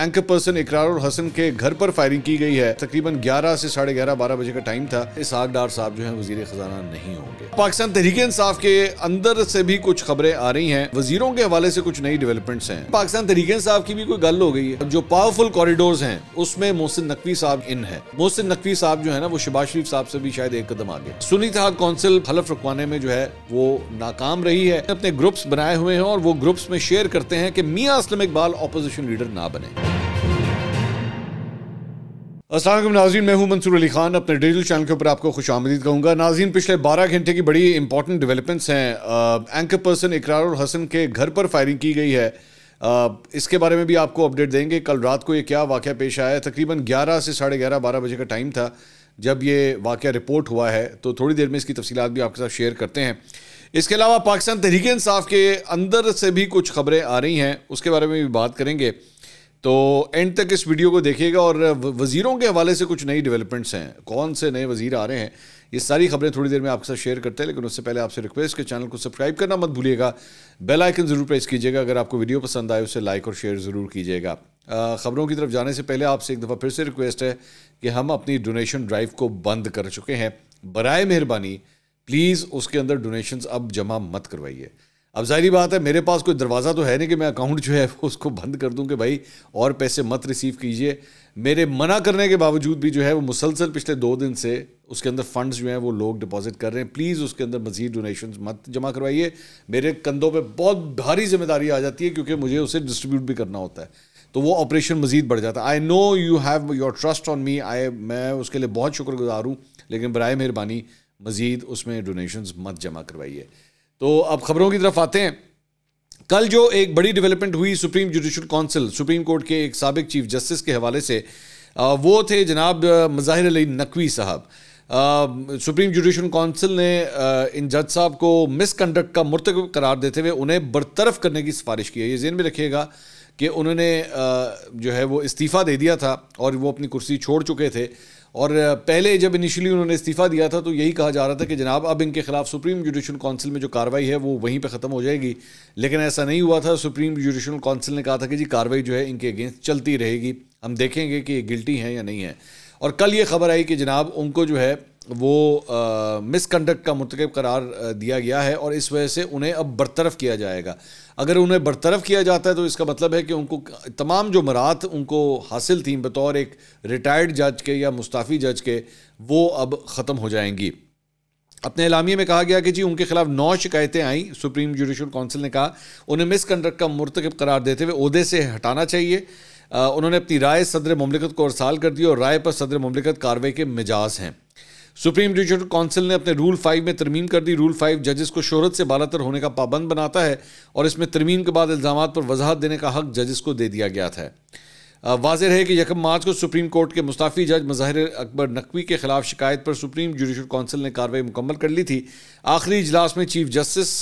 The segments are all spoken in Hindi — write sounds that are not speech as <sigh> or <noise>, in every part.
एंकर पर्सन इकरार और हसन के घर पर फायरिंग की गई है तकरीबन ग्यारह से साढ़े ग्यारह बारह बजे का टाइम था इस आगडार साहब जो है वजीर खजाना नहीं होंगे पाकिस्तान तहरीक इंसाफ के अंदर से भी कुछ खबरें आ रही हैं वजीरों के हवाले से कुछ नई डेवलपमेंट्स हैं पाकिस्तान तहरीक इंसाफ की भी कोई गल हो गई है जो पावरफुल कॉरिडोर हैं उसमें मोहसिन नकवी साहब इन है मोहसिन नकवी साहब जो है ना वो शबाज शरीफ साहब से भी शायद एक कदम आगे सुनी था कौंसिल हलफ रखवाने में जो है वो नाकाम रही है अपने ग्रुप्स बनाए हुए हैं और वो ग्रुप्स में शेयर करते हैं कि मियाँ असलम इकबाल अपोजिशन लीडर ना बने असलम नाजीन मैं हूं मंसूर अली खान अपने डिजिटल चैनल के ऊपर आपको खुश आमदीद कहूँगा नाजीन पिछले 12 घंटे की बड़ी इंपॉर्टेंट डेवलपमेंट्स हैं एंकर पर्सन इकरार और हसन के घर पर फायरिंग की गई है आ, इसके बारे में भी आपको अपडेट देंगे कल रात को ये क्या वाक़ पेश आया तकरीबन ग्यारह से साढ़े ग्यारह बारह बजे का टाइम था जब ये वाक़ रिपोर्ट हुआ है तो थोड़ी देर में इसकी तफसीत भी आपके साथ शेयर करते हैं इसके अलावा पाकिस्तान तहरीक इंसाफ के अंदर से भी कुछ खबरें आ रही हैं उसके बारे में भी बात करेंगे तो एंड तक इस वीडियो को देखिएगा और वजीरों के हवाले से कुछ नई डेवलपमेंट्स हैं कौन से नए वजीर आ रहे हैं ये सारी खबरें थोड़ी देर में आपके साथ शेयर करते हैं लेकिन उससे पहले आपसे रिक्वेस्ट के चैनल को सब्सक्राइब करना मत भूलिएगा बेल आइकन ज़रूर प्रेस कीजिएगा अगर आपको वीडियो पसंद आए उसे लाइक और शेयर ज़रूर कीजिएगा ख़बरों की तरफ जाने से पहले आपसे एक दफ़ा फिर से रिक्वेस्ट है कि हम अपनी डोनेशन ड्राइव को बंद कर चुके हैं बरए मेहरबानी प्लीज़ उसके अंदर डोनेशन अब जमा मत करवाइए अब जाहरी बात है मेरे पास कोई दरवाज़ा तो है नहीं कि मैं अकाउंट जो है उसको बंद कर दूं कि भाई और पैसे मत रिसीव कीजिए मेरे मना करने के बावजूद भी जो है वो मुसलसल पिछले दो दिन से उसके अंदर फंड्स जो हैं वो लोग डिपॉजिट कर रहे हैं प्लीज़ उसके अंदर मजीद डोनेशन मत जमा करवाइए मेरे कंधों पर बहुत भारी जिम्मेदारी आ जाती है क्योंकि मुझे उसे डिस्ट्रीब्यूट भी करना होता है तो वो ऑपरेशन मजीद बढ़ जाता है I know you have your trust on me I मैं उसके लिए बहुत शुक्रगुजार हूँ लेकिन बर मेहरबानी मज़ीद उसमें डोनेशन मत जमा करवाइए तो अब खबरों की तरफ आते हैं कल जो एक बड़ी डेवलपमेंट हुई supreme judicial council supreme court के एक सबक चीफ जस्टिस के हवाले से वो थे जनाब मज़ाहिर अली नकवी साहब सुप्रीम जुडिशल काउंसिल ने इन जज साहब को मिसकंडक्ट का मरतकब करार देते हुए उन्हें बरतरफ करने की सिफारिश की है ये जेन में रखिएगा कि उन्होंने जो है वो इस्तीफ़ा दे दिया था और वो अपनी कुर्सी छोड़ चुके थे और पहले जब इनिशियली उन्होंने इस्तीफ़ा दिया था तो यही कहा जा रहा था कि जनाब अब इनके खिलाफ सुप्रीम जुडिशल काउंसिल में जो कार्रवाई है वो वहीं पे ख़त्म हो जाएगी लेकिन ऐसा नहीं हुआ था सुप्रीम जुडिशल काउंसिल ने कहा था कि जी कार्रवाई जो है इनके अगेंस्ट चलती रहेगी हम देखेंगे कि ये गिल्टी हैं या नहीं है और कल ये खबर आई कि जनाब उनको जो है वो मिसकंडक्ट का मरतकब करार दिया गया है और इस वजह से उन्हें अब बरतरफ किया जाएगा अगर उन्हें बरतरफ किया जाता है तो इसका मतलब है कि उनको तमाम जो मरात उनको हासिल थी बतौर एक रिटायर्ड जज के या मुस्ताफ़ी जज के वो अब ख़त्म हो जाएंगी अपने इलामिए में कहा गया कि जी उनके खिलाफ नौ शिकायतें आईं सुप्रीम जुडिशल काउंसिल ने कहा उन्हें मिसकंडक्ट का मुरतकब करार देते हुए अहदे से हटाना चाहिए आ, उन्होंने अपनी राय सदर ममलिकत को अरसाल कर दी और राय पर सदर ममलिकत कार्रवाई के मिजाज हैं सुप्रीम जुडिशल काउंसिल ने अपने रूल फाइव में तरमीम कर दी रूल फाइव जजेस को शहरत से बालतर होने का पाबंद बनाता है और इसमें तरमीम के बाद इल्ज़ाम पर वजाहत देने का हक जजेस को दे दिया गया था वाजह है कि यकम मार्च को सुप्रीम कोर्ट के मुस्ताफ़ी जज मज़ाहिर अकबर नकवी के खिलाफ शिकायत पर सुप्रीम जुडिशल काउंसिल ने कार्रवाई मुकम्मल कर ली थी आखिरी इजलास में chief justice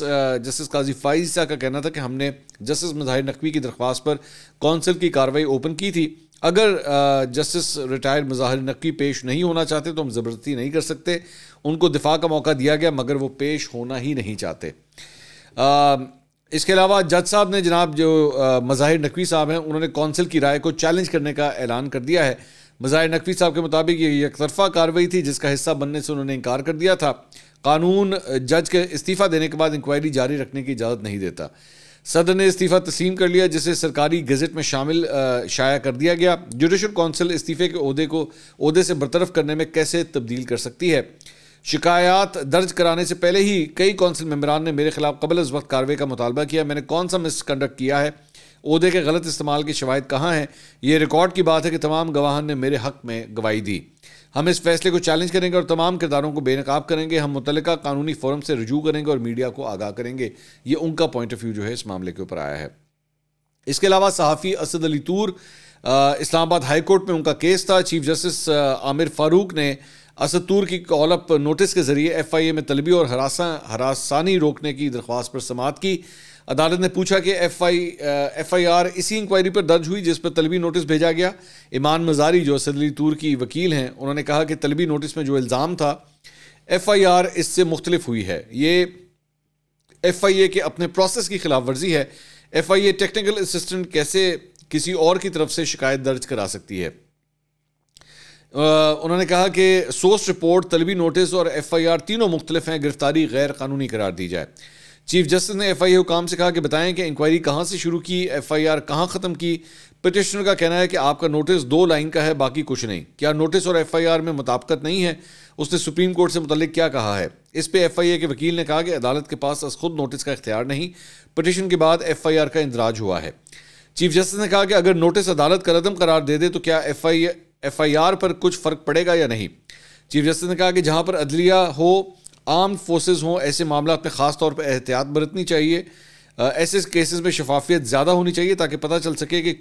justice Qazi Faez का कहना था कि हमने जस्टिस मज़ाहिर नकवी की दरख्वास्त पर कौंसिल की कार्रवाई ओपन की थी अगर जस्टिस रिटायर्ड मज़ाहिर नकवी पेश नहीं होना चाहते तो हम ज़बरदस्ती नहीं कर सकते उनको दिफा का मौका दिया गया मगर वो पेश होना ही नहीं चाहते आ, इसके अलावा जज साहब ने जनाब जो मज़ाहिर नकवी साहब हैं उन्होंने कौंसिल की राय को चैलेंज करने का ऐलान कर दिया है मज़ाहिर नकवी साहब के मुताबिक ये तरफा कार्रवाई थी जिसका हिस्सा बनने से उन्होंने इनकार कर दिया था कानून जज के इस्तीफ़ा देने के बाद इंक्वायरी जारी रखने की इजाज़त नहीं देता सदर ने इस्तीफ़ा तस्लीम कर लिया जिसे सरकारी गजट में शामिल शाया कर दिया गया जुडिशल कौंसिल इस्तीफ़े के अहदे को अहदे से बरतरफ करने में कैसे तब्दील कर सकती है शिकायत दर्ज कराने से पहले ही कई कौंसिल मम्बरान ने मेरे खिलाफ कबल उस वक्त कार्रवाई का मुतालबा किया मैंने कौन सा मिसकंडक्ट किया है अहदे के गलत इस्तेमाल की शवायद कहाँ हैं ये रिकॉर्ड की बात है कि तमाम गवाहन ने मेरे हक में गवाही दी हम इस फैसले को चैलेंज करेंगे और तमाम किरदारों को बेनकाब करेंगे हम मुतल कानूनी फोरम से रजू करेंगे और मीडिया को आगाह करेंगे ये उनका पॉइंट ऑफ व्यू जो है इस मामले के ऊपर आया है इसके अलावा सहाफ़ी असद अली तूर इस्लामाबाद हाईकोर्ट में उनका केस था चीफ जस्टिस आमिर फारूक ने तूर की कॉलअप नोटिस के जरिए एफ आई ए में तलबी और हरासा हरासानी रोकने की दरख्वास्त पर समात की अदालत ने पूछा कि F I F I R इसी इंक्वायरी पर दर्ज हुई जिस पर तलबी नोटिस भेजा गया ईमान मजारी जो सदली तूर की वकील हैं उन्होंने कहा कि तलबी नोटिस में जो इल्ज़ाम था एफ आई आर इससे मुख्तलिफ हुई है ये एफ आई ए के अपने प्रोसेस की खिलाफ वर्जी है F I A technical assistant कैसे किसी और की तरफ से शिकायत दर्ज करा सकती है uh, उन्होंने कहा कि सोर्स रिपोर्ट तलबी नोटिस और एफ आई आर तीनों मुख्तलिफ हैं गिरफ्तारी गैर कानूनी करार दी जाए चीफ जस्टिस ने एफ आई हुकाम से कहा कि बताएं कि इंक्वायरी कहाँ से शुरू की एफ आई आर कहाँ ख़त्म की पटिशनर का कहना है कि आपका नोटिस दो लाइन का है बाकी कुछ नहीं क्या नोटिस और एफ आई आर में मुताबकत नहीं है उसने सुप्रीम कोर्ट से मुतलिक क्या कहा है इस पर एफ आई ए के वकील ने कहा कि अदालत के पास अस खुद नोटिस का इख्तियार नहीं पटिशन के बाद एफ आई आर का इंदराज हुआ है चीफ जस्टिस ने कहा कि अगर नोटिस अदालत का रदम करार दे दे तो क्या F I F I R पर कुछ फ़र्क पड़ेगा या नहीं चीफ जस्टिस ने कहा कि जहाँ पर अदलिया हो आर्म फोर्सेज हों ऐसे मामला में ख़ास तौर पर एहतियात बरतनी चाहिए ऐसे केसेस में शफाफियत ज़्यादा होनी चाहिए ताकि पता चल सके कि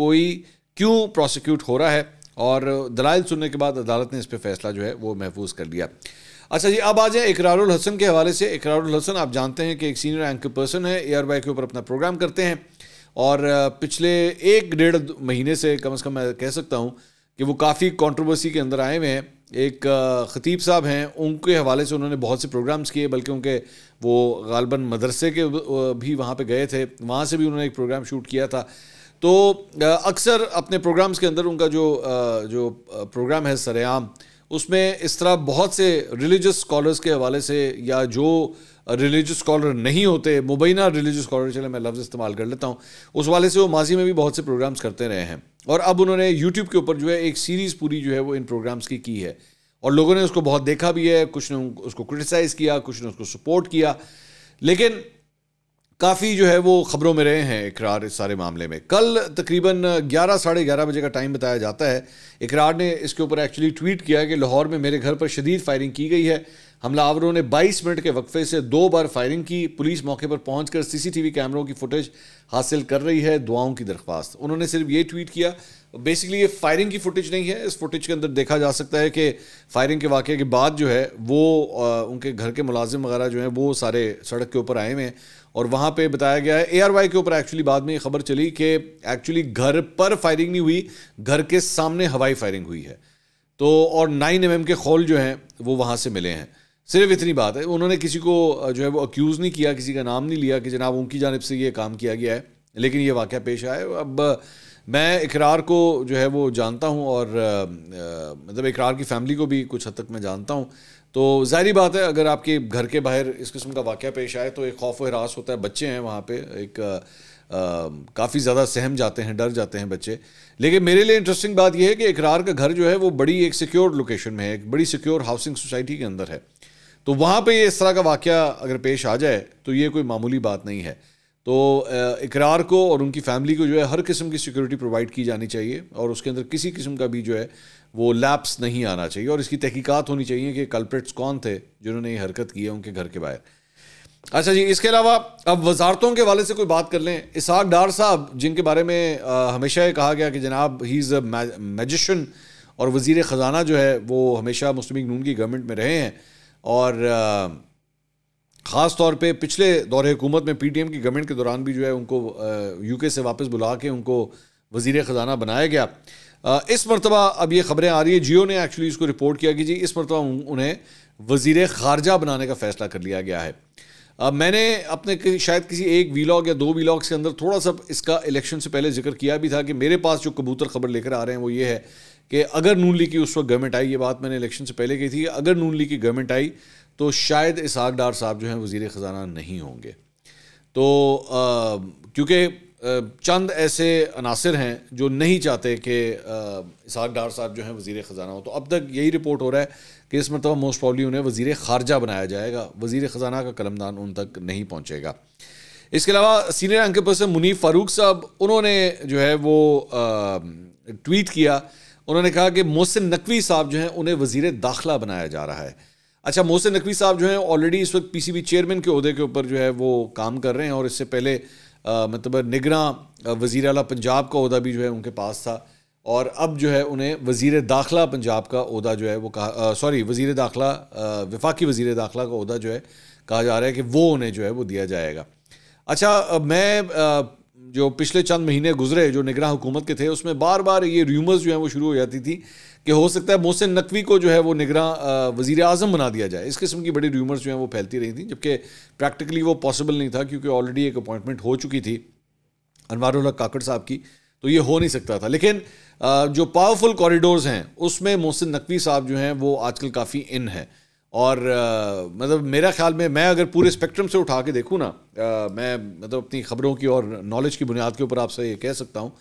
कोई क्यों प्रोसिक्यूट हो रहा है और दलाइल सुनने के बाद अदालत ने इस पर फैसला जो है वो महफूज कर लिया अच्छा जी अब आ जाए इकरारुल हसन के हवाले से इकरारुल हसन आप जानते हैं कि एक सीनियर एंकर पर्सन है एयरबाई के ऊपर अपना प्रोग्राम करते हैं और पिछले एक डेढ़ महीने से कम अज़ कम मैं कह सकता हूँ कि वो काफ़ी कंट्रोवर्सी के अंदर आए हुए हैं एक ख़तीब साहब हैं उनके हवाले से उन्होंने बहुत से प्रोग्राम्स किए बल्कि उनके वो गालबन मदरसे के भी वहाँ पे गए थे वहाँ से भी उन्होंने एक प्रोग्राम शूट किया था तो अक्सर अपने प्रोग्राम्स के अंदर उनका जो जो प्रोग्राम है सरेआम उसमें इस तरह बहुत से रिलीजियस स्कॉलर्स के हवाले से या जो रिलीजियस स्कॉलर नहीं होते मुबैना रिलीजियस स्कॉलर चले मैं लफ्ज़ इस्तेमाल कर लेता हूँ उस वाले से वो माजी में भी बहुत से प्रोग्राम्स करते रहे हैं और अब उन्होंने यूट्यूब के ऊपर जो है एक सीरीज़ पूरी जो है वो इन प्रोग्राम्स की की है और लोगों ने उसको बहुत देखा भी है कुछ ने उसको क्रिटिसाइज़ किया कुछ ने उसको सपोर्ट किया लेकिन काफ़ी जो है वो ख़बरों में रहे हैं इकरार इस सारे मामले में कल तकरीबन ग्यारह साढ़े ग्यारह बजे का टाइम बताया जाता है इकरार ने इसके ऊपर एक्चुअली ट्वीट किया कि लाहौर में मेरे घर पर शदीद फायरिंग की गई है हमलावरों ने 22 मिनट के वक्फे से दो बार फायरिंग की पुलिस मौके पर पहुंचकर सीसीटीवी कैमरों की फुटेज हासिल कर रही है दुआओं की दरख्वास्त उन्होंने सिर्फ ये ट्वीट किया बेसिकली ये फायरिंग की फुटेज नहीं है इस फुटेज के अंदर देखा जा सकता है कि फायरिंग के वाक़े के बाद जो है वो आ, उनके घर के मुलाजिम वगैरह जो हैं वो सारे सड़क के ऊपर आए हुए हैं और वहाँ पे बताया गया है एआरवाई के ऊपर एक्चुअली बाद में ये खबर चली कि एक्चुअली घर पर फायरिंग नहीं हुई घर के सामने हवाई फायरिंग हुई है तो और नाइन एम के खोल जो हैं वो वहाँ से मिले हैं सिर्फ इतनी बात है उन्होंने किसी को जो है वो अक्यूज़ नहीं किया किसी का नाम नहीं लिया कि जनाब उनकी जानब से ये काम किया गया है लेकिन ये वाक़ पेश आया अब मैं इकरार को जो है वो जानता हूँ और मतलब इकरार की फैमिली को भी कुछ हद तक मैं जानता हूँ तो जाहरी बात है अगर आपके घर के बाहर इस किस्म का वाक़ पेश आए तो एक खौफ हरास होता है बच्चे हैं वहाँ पे एक काफ़ी ज़्यादा सहम जाते हैं डर जाते हैं बच्चे लेकिन मेरे लिए इंटरेस्टिंग बात यह है कि इकरार का घर जो है वो बड़ी एक सिक्योर लोकेशन में है एक बड़ी सिक्योर हाउसिंग सोसाइटी के अंदर है तो वहाँ पर इस तरह का वाक़ अगर पेश आ जाए तो ये कोई मामूली बात नहीं है तो इकरार को और उनकी फैमिली को जो है हर किस्म की सिक्योरिटी प्रोवाइड की जानी चाहिए और उसके अंदर किसी किस्म का भी जो है वो लैप्स नहीं आना चाहिए और इसकी तहकीकात होनी चाहिए कि कल्प्रेट्स कौन थे जिन्होंने ये हरकत की है उनके घर के बाहर अच्छा जी इसके अलावा अब वजारतों के वाले से कोई बात कर लें इसाक डार साहब जिनके बारे में आ, हमेशा ये कहा गया कि जनाब ही इज़ अ मैजिशन और वज़ी ख़जाना जो है वो हमेशा मुस्लिम नून की गवर्नमेंट में रहे हैं और ख़ास तौर पे पिछले दौर हुकूमत में पीटीएम की गवर्नमेंट के दौरान भी जो है उनको यूके से वापस बुला के उनको वज़ी ख़जाना बनाया गया इस मरतबा अब ये खबरें आ रही है जियो ने एक्चुअली इसको रिपोर्ट किया कि जी इस मरतबा उन्हें वजीर खारजा बनाने का फैसला कर लिया गया है आ, मैंने अपने कि शायद किसी एक वीलॉग या दो वीलॉग्स के अंदर थोड़ा सा इसका इलेक्शन से पहले जिक्र किया भी था कि मेरे पास जो कबूतर खबर लेकर आ रहे हैं वो ये है कि अगर नून लीग की उस वक्त गवर्नमेंट आई ये बात मैंने इलेक्शन से पहले कही थी अगर नून लीग की गवर्नमेंट आई तो शायद इसहाक डार साहब जो हैं वजीर ख़जाना नहीं होंगे तो क्योंकि चंद ऐसे अनासर हैं जो नहीं चाहते कि इसहाक डार साहब जो हैं वजीर ख़जाना हो तो अब तक यही रिपोर्ट हो रहा है कि इस मरतबा मोस्ट पॉबली उन्हें वजीर ख़ारजा बनाया जाएगा वजीर ख़जाना का कलमदान उन तक नहीं पहुँचेगा इसके अलावा सीनियर अंक पर्सन मुनीफ फ़ारूक साहब उन्होंने जो है वो आ, ट्वीट किया उन्होंने कहा कि मोहसिन नकवी साहब जो हैं उन्हें वजीर दाखिला बनाया जा रहा है अच्छा मोहसिन नकवी साहब जो हैं ऑलरेडी इस वक्त पी सी बी चेयरमैन के अहदे के ऊपर जो है वो काम कर रहे हैं और इससे पहले मतलब निगरान वज़ी अला पंजाब का अहदा भी जो है उनके पास था और अब जो है उन्हें वज़ी दाखिला पंजाब का अहदा जो है वो कहा सॉरी वज़ी दाखिला वफाकी वज़ी दाखिला का अहदा जो है कहा जा रहा है कि वो उन्हें जो है वो दिया जाएगा अच्छा मैं जो पिछले चंद महीने गुजरे जो निगरान हुकूमत के थे उसमें बार बार ये र्यूमर्स जो हैं वो शुरू हो जाती थी कि हो सकता है मोहसिन नकवी को जो है वो निगरा वज़ी अजम बना दिया जाए इस किस्म की बड़ी र्यूमर्स जो हैं वो फैलती रही थी जबकि प्रैक्टिकली वो पॉसिबल नहीं था क्योंकि ऑलरेडी एक अपॉइंटमेंट हो चुकी थी अनवर काकड़ साहब की तो ये हो नहीं सकता था लेकिन जो पावरफुल कॉरिडोर्स हैं उसमें मोहसिन नकवी साहब जो हैं वो आजकल काफ़ी इन है और आ, मतलब मेरा ख्याल में मैं अगर पूरे स्पेक्ट्रम से उठा के देखूँ ना आ, मैं मतलब अपनी खबरों की और नॉलेज की बुनियाद के ऊपर आपसे ये कह सकता हूँ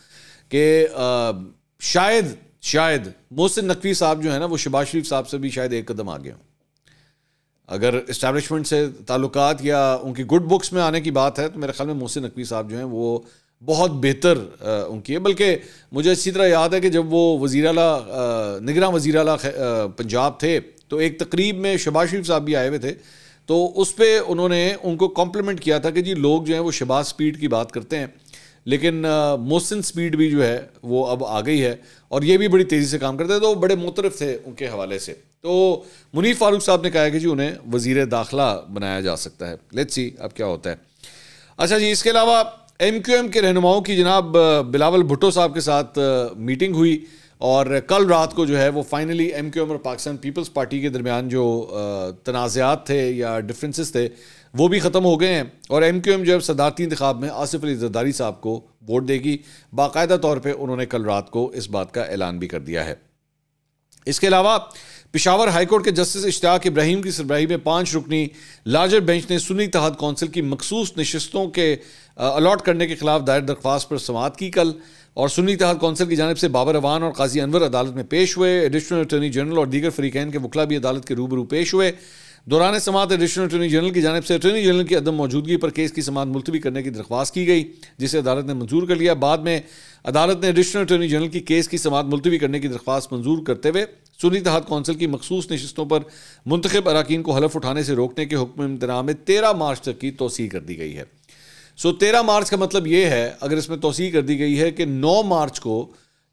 कि शायद शायद मोहसिन नकवी साहब जो है ना वो शबाज शरीफ साहब से भी शायद एक कदम आ हों अगर इस्टेबलिशमेंट से ताल्लुक या उनकी गुड बुक्स में आने की बात है तो मेरे ख्याल में मोहसिन नकवी साहब जो हैं वो बहुत बेहतर उनकी है बल्कि मुझे अच्छी तरह याद है कि जब वो वज़ी अला निगरान वज़ी अला पंजाब थे तो एक तकरीब में शबाज शरीफ साहब भी आए हुए थे तो उस पर उन्होंने उनको कॉम्प्लीमेंट किया था कि जी लोग जो हैं वो शबाज स्पीड की बात करते हैं लेकिन मोहसिन स्पीड भी जो है वो अब आ गई है और ये भी बड़ी तेज़ी से काम करते हैं तो बड़े मुतरफ थे उनके हवाले से तो मुनीफ फारूक साहब ने कहा है कि जी उन्हें वजीर दाखिला बनाया जा सकता है लेट्स सी अब क्या होता है अच्छा जी इसके अलावा एम क्यू एम के रहनुमाओं की जनाब बिलावल भुट्टो साहब के साथ मीटिंग हुई और कल रात को जो है वो फाइनली एम क्यू एम और पाकिस्तान पीपल्स पार्टी के दरमियान जो तनाज़ात थे या डिफ्रेंसिस थे वो भी ख़त्म हो गए हैं और एम क्यू एम जो है सदारती इंतब में आसिफ अली जरदारी साहब को वोट देगी बाकायदा तौर पर उन्होंने कल रात को इस बात का ऐलान भी कर दिया है इसके अलावा पिशावर हाईकोर्ट के जस्टिस इश्ताक इब्राहिम की सरबराही में पाँच रुकनी लार्जर बेंच ने सुनी तहत कौंसिल की मखसूस नशस्तों के अलाट करने के खिलाफ दायर दरख्वास्त पर समात की कल और सुनी तहत कौंसिल की जानब से बाबर अवान और काजी अनवर अदालत में पेश हुए एडिशनल अटर्नी जनरल और दीगर फरीकैन के वकला भी अदालत के रूबरू पेश हुए दौरान समात एडिशनल अटर्नी जनरल की जानब से अटर्नी जनरल की अदम मौजूदगी पर केस की समात मुलतवी करने की दरख्वास्त की गई जिसे अदालत ने मंजूर कर लिया बाद में अदालत ने एडिशनल अटर्नी जनरल की केस की समात मुलतवी करने की दरख्वास्त मंजूर करते हुए सुनी तहत कौंसिल की मखसूस नशस्तों पर मुंतब अरकान को हलफ उठाने से रोकने के हुक्म इम्तना में तेरह मार्च तक की तोसी कर दी गई है सो तेरह मार्च का मतलब ये है अगर इसमें तोसी कर दी गई है कि नौ मार्च को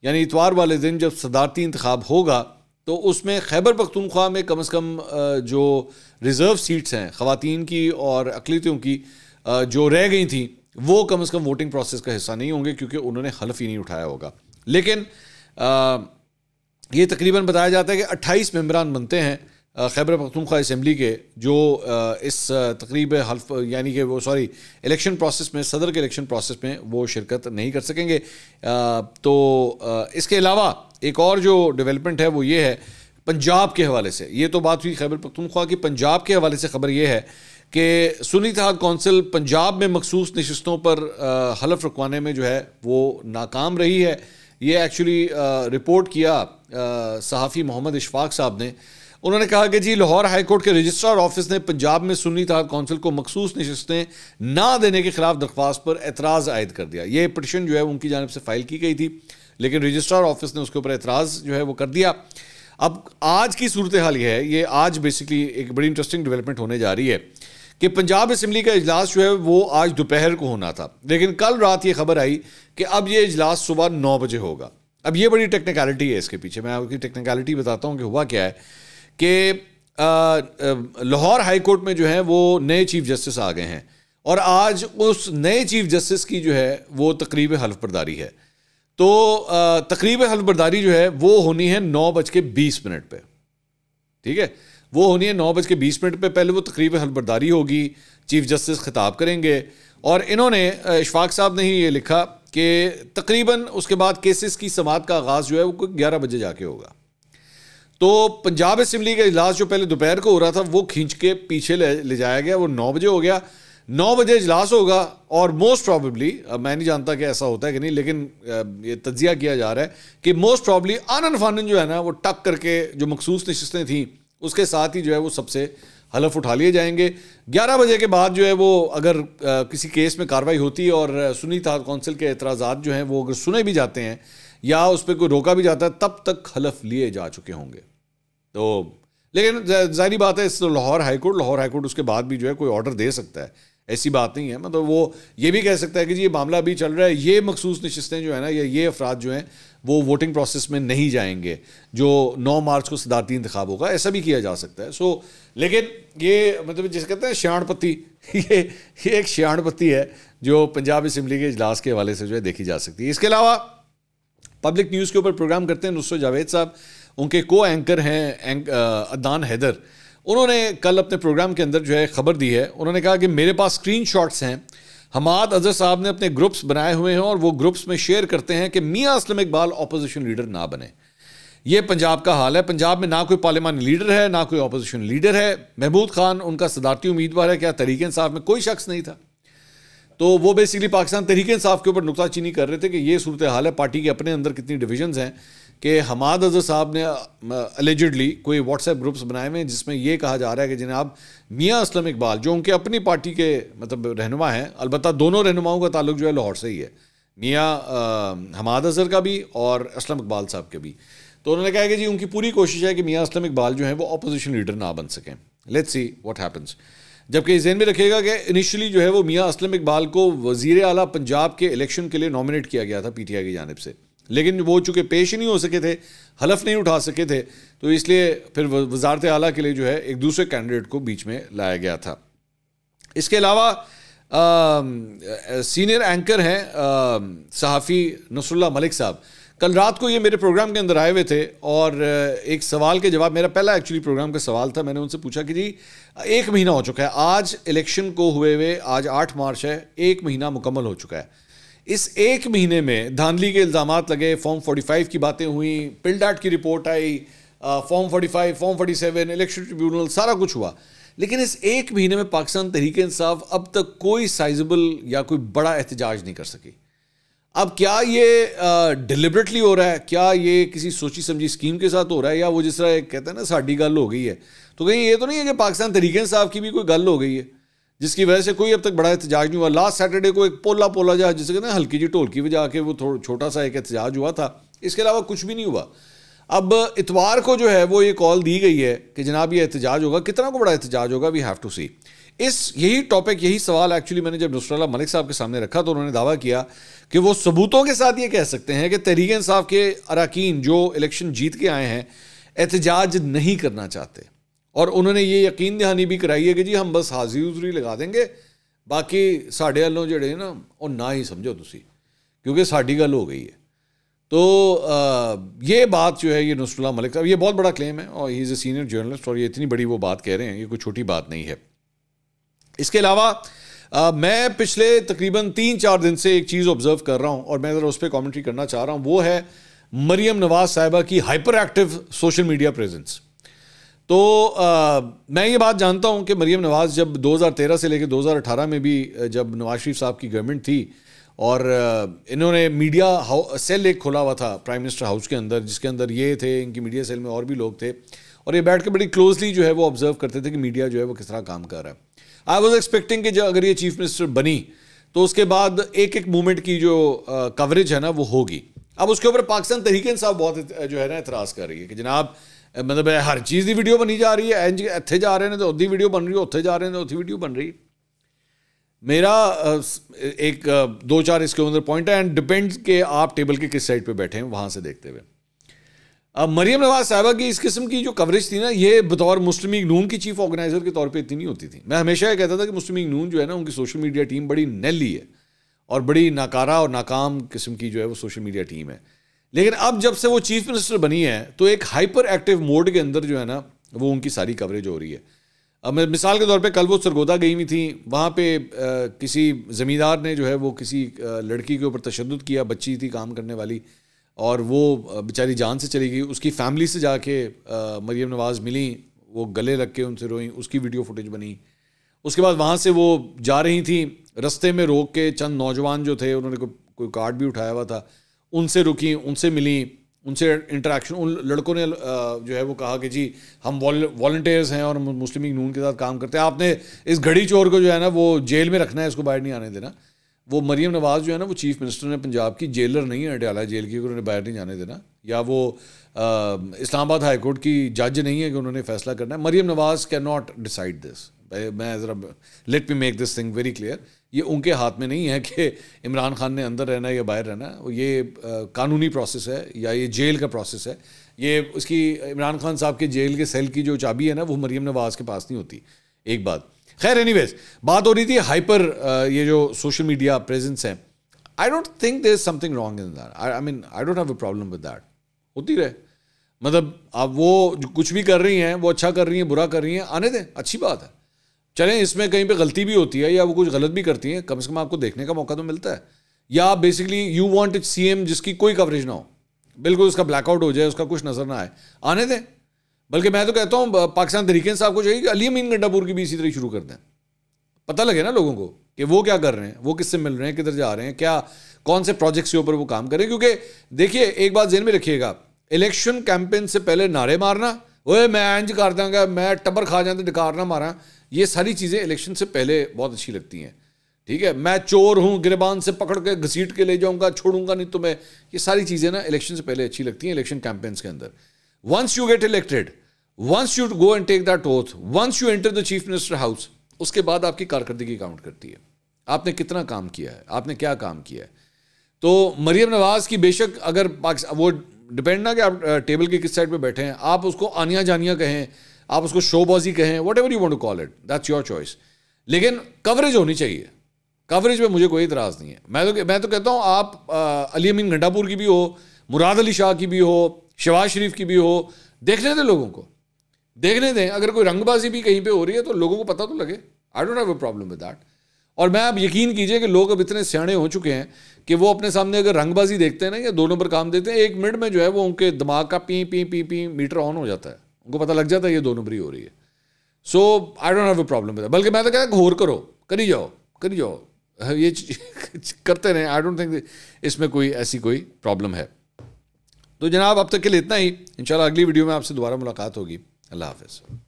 यानी इतवार वाले दिन जब सदारती इंतखब होगा तो उसमें खैबर पखतनख्वा में कम अज़ कम जो रिज़र्व सीट्स हैं ख़वान की और अकलीतियों की जो रह गई थी वो कम अज़ कम वोटिंग प्रोसेस का हिस्सा नहीं होंगे क्योंकि उन्होंने हलफ ही नहीं उठाया होगा लेकिन आ, ये तकरीबन बताया जाता है कि 28 मम्बरान बनते हैं खैबर पख्तूनख्वा इसम्बली के जो इस तकरीब हल्फ यानी कि वो सॉरी इलेक्शन प्रोसेस में सदर के इलेक्शन प्रोसेस में वो शिरकत नहीं कर सकेंगे तो इसके अलावा एक और जो डेवलपमेंट है वो ये है पंजाब के हवाले से ये तो बात हुई खैबर पख्तूनख्वा की पंजाब के हवाले से खबर ये है कि सुनी कौंसिल पंजाब में मखसूस नशस्तों पर हलफ रखवाने में जो है वो नाकाम रही है ये एक्चुअली रिपोर्ट किया सहाफ़ी मोहम्मद इशफाक साहब ने उन्होंने कहा कि जी लाहौर हाईकोर्ट के रजिस्ट्रार ऑफिस ने पंजाब में सुन्नी तहर कौंसिल को मखसूस नशस्तें ना देने के खिलाफ दरख्वास्त पर एतराज़ आयद कर दिया ये पटिशन जो है उनकी जानब से फाइल की गई थी लेकिन रजिस्ट्रार ऑफिस ने उसके ऊपर एतराज़ जो है वो कर दिया अब आज की सूरत हाल यह है ये आज बेसिकली एक बड़ी इंटरेस्टिंग डेवलपमेंट होने जा रही है कि पंजाब असम्बली का इजलास जो है वो आज दोपहर को होना था लेकिन कल रात ये खबर आई कि अब ये इजलास सुबह नौ बजे होगा अब ये बड़ी टेक्निकलिटी है इसके पीछे मैं आपकी टेक्निकलिटी बताता हूँ कि हुआ क्या है कि लाहौर हाई कोर्ट में जो है वो नए चीफ जस्टिस आ गए हैं और आज उस नए चीफ जस्टिस की जो है वो तकरीब हल्फबरदारी है तो तकरीब हल्फबरदारी जो है वो होनी है नौ बज के बीस मिनट पर ठीक है वो होनी है नौ बज के बीस मिनट पर पहले वो तकरीब हल्फबरदारी होगी चीफ जस्टिस खिताब करेंगे और इन्होंने इशफाक साहब ने ही ये लिखा कि तकरीबन उसके बाद केसेस की समात का आगाज़ जो है वो ग्यारह बजे जाके होगा तो पंजाब असम्बली का इजलास जो पहले दोपहर को हो रहा था वो खींच के पीछे ले, ले जाया गया वो नौ बजे हो गया नौ बजे इजलास होगा और मोस्ट प्रॉबली मैं नहीं जानता कि ऐसा होता है कि नहीं लेकिन ये तजिया किया जा रहा है कि मोस्ट प्रॉबली आनन फानन जो है ना वो टक करके जो मखसूस नशस्तें थीं उसके साथ ही जो है वो सबसे हलफ उठा लिए जाएंगे 11 बजे के बाद जो है वो अगर किसी केस में कार्रवाई होती है और सुनी था कौंसिल के एतराज़ात जो हैं वो अगर सुने भी जाते हैं या उस पर कोई रोका भी जाता है तब तक हलफ लिए जा चुके होंगे तो लेकिन जाहरी बात है इस तो लाहौर हाईकोर्ट लाहौर हाईकोर्ट उसके बाद भी जो है कोई ऑर्डर दे सकता है ऐसी बात नहीं है मतलब वो ये भी कह सकता है कि जी ये मामला अभी चल रहा है ये मखसूस नशस्तें जो है ना या ये अफराद जो हैं वो वोटिंग प्रोसेस में नहीं जाएंगे जो 9 मार्च को सदारती इंतखब होगा ऐसा भी किया जा सकता है सो लेकिन ये मतलब जिसे कहते हैं श्याणपत्ती <laughs> ये ये एक श्याणपत्ती है जो पंजाब असम्बली के इजलास के हवाले से जो है देखी जा सकती है इसके अलावा पब्लिक न्यूज़ के ऊपर प्रोग्राम करते हैं नुसर जावेद साहब उनके को एंकर हैं अदनान हैदर उन्होंने कल अपने प्रोग्राम के अंदर जो है ख़बर दी है उन्होंने कहा कि मेरे पास स्क्रीन हैं हमाद अजहर साहब ने अपने ग्रुप्स बनाए हुए हैं और वो ग्रुप्स में शेयर करते हैं कि मियाँ असलम इकबाल अपोजिशन लीडर ना बने ये पंजाब का हाल है पंजाब में ना कोई पार्लियामानी लीडर है ना कोई अपोजिशन लीडर है महमूद खान उनका सदारती उम्मीदवार है क्या तरीके इंसाफ में कोई शख्स नहीं था तो वो बेसिकली पाकिस्तान तरीके इंसाफ के ऊपर नुकताचीनी कर रहे थे कि ये सूरत हाल है पार्टी के अपने अंदर कितनी डिविजन हैं कि हमाद अजहर साहब ने एलिजिडली कोई व्हाट्सएप ग्रुप्स बनाए हुए हैं जिसमें यह कहा जा रहा है कि जनाब मियाँ असलम इकबाल जो उनके अपनी पार्टी के मतलब रहनुमा हैं अलबत्त दोनों रहनुमाओं का ताल्लुक जो है लाहौर से ही है मियाँ हमाद अजहर का भी और असलम इकबाल साहब के भी तो उन्होंने कहा कि जी उनकी पूरी कोशिश है कि मियाँ असलम इकबाल जो है वो अपोजिशन लीडर ना बन सकें लेट्स सी वॉट हैपन्स जबकि जहन में रखेगा कि इनिशियली जो है वो मियाँ असलम इकबाल को वजीर अली पंजाब के इलेक्शन के लिए नॉमिनेट किया गया था पी टी आई की जानब से लेकिन वो चूँकि पेश ही नहीं हो सके थे हलफ नहीं उठा सके थे तो इसलिए फिर वजारत अली के लिए जो है एक दूसरे कैंडिडेट को बीच में लाया गया था इसके अलावा सीनियर एंकर हैं सहाफ़ी नसरुल्ला मलिक साहब कल रात को ये मेरे प्रोग्राम के अंदर आए हुए थे और एक सवाल के जवाब मेरा पहला एक्चुअली प्रोग्राम का सवाल था मैंने उनसे पूछा कि जी एक महीना हो चुका है आज इलेक्शन को हुए हुए आज आठ मार्च है एक महीना मुकम्मल हो चुका है इस एक महीने में धांधली के इल्ज़ाम लगे फॉर्म 45 की बातें हुई पिलडाट की रिपोर्ट आई फॉर्म 45, फॉर्म 47, इलेक्शन ट्रिब्यूनल सारा कुछ हुआ लेकिन इस एक महीने में पाकिस्तान तहरीक इंसाफ अब तक कोई साइजबल या कोई बड़ा एहतजाज नहीं कर सकी अब क्या ये डिलिबरेटली हो रहा है क्या ये किसी सोची समझी स्कीम के साथ हो रहा है या वो जिस तरह कहते हैं ना साड़ी गल हो गई है तो कहीं ये तो नहीं है कि पाकिस्तान तरीके साहब की भी कोई गल हो गई है जिसकी वजह से कोई अब तक बड़ा एहतजाज नहीं हुआ लास्ट सैटरडे को एक पोला पोला जहा जिसे कहते हैं हल्की जी ढोलकी वजह के वो थोड़ा छोटा सा एक एहतजाज हुआ था इसके अलावा कुछ भी नहीं हुआ अब इतवार को जो है वो ये कॉल दी गई है कि जनाब ये एहतजाज होगा कितना को बड़ा एहतजाज होगा वी हैव टू सी इस यही टॉपिक यही सवाल एक्चुअली मैंने जब नुसरल्ला मलिक साहब के सामने रखा तो उन्होंने दावा किया कि वो सबूतों के साथ ये कह सकते हैं कि तहरीक इंसाफ के अरकान जो इलेक्शन जीत के आए हैं एहतजाज नहीं करना चाहते और उन्होंने ये यकीन दहानी भी कराई है कि जी हम बस हाजिर उजरी लगा देंगे बाकी साढ़े वालों ਜਿਹੜੇ ना और ना ही समझो तुम क्योंकि साड़ी गल हो गई है तो आ, ये बात जो है ये नसरुल्ला मलिक साहब ये बहुत बड़ा क्लेम है और he is a senior journalist और ये इतनी बड़ी वो बात कह रहे हैं ये कोई छोटी बात नहीं है इसके अलावा मैं पिछले तकरीबन तीन चार दिन से एक चीज़ ऑब्जर्व कर रहा हूँ और मैं ज़रा उस पर कॉमेंट्री करना चाह रहा हूँ वो है मरियम नवाज साहिबा की hyper active social media presence तो आ, मैं ये बात जानता हूँ कि मरियम नवाज़ जब 2013 से लेकर 2018 में भी जब नवाज शरीफ साहब की गवर्नमेंट थी और इन्होंने मीडिया सेल एक खोला हुआ था प्राइम मिनिस्टर हाउस के अंदर जिसके अंदर ये थे इनकी मीडिया सेल में और भी लोग थे और ये बैठ के बड़ी क्लोजली जो है वो ऑब्ज़र्व करते थे कि मीडिया जो है वो किस तरह काम कर रहा है आई वॉज एक्सपेक्टिंग कि जब अगर ये चीफ मिनिस्टर बनी तो उसके बाद एक एक मूवमेंट की जो कवरेज है ना वो होगी अब उसके ऊपर पाकिस्तान तरीके साहब बहुत जो है ना एतराज़ कर रही है कि जनाब मतलब हर चीज़ की वीडियो बनी जा रही है इंज इतने जा रहे हैं तो उदी वीडियो बन रही है उत्थे जा रहे हैं तो उदी वीडियो बन रही है मेरा एक दो चार इसके अंदर पॉइंट है एंड डिपेंड्स के आप टेबल के किस साइड पर बैठे हैं वहाँ से देखते हुए अब मरियम नवाज साहबा की इस किस्म की जो कवरेज थी ना ये बतौर मुस्लिम नून की चीफ ऑर्गेनाइजर के तौर पे इतनी नहीं होती थी मैं हमेशा ये कहता था कि मुस्लिम नून जो है ना उनकी सोशल मीडिया टीम बड़ी नैली है और बड़ी नाकारा और नाकाम किस्म की जो है वो सोशल मीडिया टीम है लेकिन अब जब से वो चीफ मिनिस्टर बनी है तो एक हाइपर एक्टिव मोड के अंदर जो है ना वो उनकी सारी कवरेज हो रही है अब मैं मिसाल के तौर पर कल वो सरगोदा गई हुई थी वहाँ पर किसी ज़मींदार ने जो है वो किसी लड़की के ऊपर तशद किया बच्ची थी काम करने वाली और वो बेचारी जान से चली गई उसकी फैमिली से जाके मरीम नवाज़ मिली वो गले लग के उनसे रोई उसकी वीडियो फुटेज बनी उसके बाद वहाँ से वो जा रही थी रस्ते में रोक के चंद नौजवान जो थे उन्होंने को, कोई कार्ड भी उठाया हुआ था उनसे रुकी उनसे मिली उनसे इंटरेक्शन उन लड़कों ने जो है वो कहा कि जी हम वॉल्टियर्स हैं और मुस्लिम नून के साथ काम करते हैं आपने इस घड़ी चोर को जो है ना वो जेल में रखना है इसको बाहर नहीं आने देना वो मरीम नवाज़ जो है ना वो चीफ़ मिनिस्टर ने पंजाब की जेलर नहीं है अटियाला जेल की उन्होंने बाहर नहीं जाने देना या वो इस्लामाबाद हाई कोर्ट की जज नहीं है कि उन्होंने फैसला करना है Maryam Nawaz can not decide this मैं ज़रा let me make this thing very clear ये उनके हाथ में नहीं है कि इमरान खान ने अंदर रहना है या बाहर रहना है ये आ, कानूनी प्रोसेस है या ये जेल का प्रोसेस है ये उसकी इमरान खान साहब के जेल के सेल की जो चाबी है ना वो मरीम नवाज़ के पास नहीं होती एक बात खैर वेज बात हो रही थी हाइपर uh, ये जो सोशल मीडिया प्रेजेंस है I don't think there is something wrong in that I mean I don't have a problem with that होती रहे मतलब आप वो कुछ भी कर रही हैं वो अच्छा कर रही हैं बुरा कर रही हैं आने दें अच्छी बात है चलें इसमें कहीं पे गलती भी होती है या वो कुछ गलत भी करती हैं कम से कम आपको देखने का मौका तो मिलता है या आप basically you want it C M जिसकी कोई कवरेज ना हो बिल्कुल उसका ब्लैकआउट हो जाए उसका कुछ नज़र ना आए आने दें बल्कि मैं तो कहता हूँ पाकिस्तान तरीके साहब को चाहिए कि अली अमीन गंडापुर की भी इसी तरह शुरू कर दें पता लगे ना लोगों को कि वो क्या कर रहे हैं वो किससे मिल रहे हैं किधर जा रहे हैं क्या कौन से प्रोजेक्ट्स के ऊपर वो काम करें क्योंकि देखिए एक बात जेन में रखिएगा इलेक्शन कैंपेन से पहले नारे मारना ओए मैं इंज कर देंगे मैं टब्बर खा जाते तो डकार ना मारा ये सारी चीज़ें इलेक्शन से पहले बहुत अच्छी लगती हैं ठीक है मैं चोर हूँ गिरबान से पकड़ के घसीट के ले जाऊँगा छोड़ूंगा नहीं तो मैं ये सारी चीज़ें ना इलेक्शन से पहले अच्छी लगती हैं इलेक्शन कैंपेन्स के अंदर once you get elected once you go and take that oath once you enter the chief minister house उसके बाद आपकी कारकर्दगी काउंट करती है आपने कितना काम किया है आपने क्या काम किया है तो मरियम नवाज़ की बेशक अगर वो डिपेंड ना कि आप टेबल के किस साइड पे बैठे हैं आप उसको आनिया जानिया कहें आप उसको शोबाजी कहें whatever you want to call it that's your choice लेकिन कवरेज होनी चाहिए कवरेज में मुझे कोई इतराज़ नहीं है मैं तो मैं तो कहता हूँ आप आ, अली अमीन घंटापुर की भी हो मुराद अली शाह की भी हो शहबाज शरीफ की भी हो देखने दें लोगों को देखने दें अगर कोई रंगबाजी भी कहीं पे हो रही है तो लोगों को पता तो लगे I don't have a problem with that और मैं आप यकीन कीजिए कि लोग अब इतने स्याणे हो चुके हैं कि वो अपने सामने अगर रंगबाजी देखते हैं ना या दो नंबर काम देते हैं एक मिनट में जो है वो उनके दिमाग का P P P P meter on हो जाता है उनको पता लग जाता है ये दो नंबरी हो रही है so I don't have a problem with बल्कि मैं तो कहता घोर करो करी जाओ करी जाओ ये <laughs> करते रहें आई डोंट थिंक इसमें कोई ऐसी कोई प्रॉब्लम है तो जनाब अब तक के लिए इतना ही इन अगली वीडियो में आपसे दोबारा मुलाकात होगी अल्लाह हाफिज़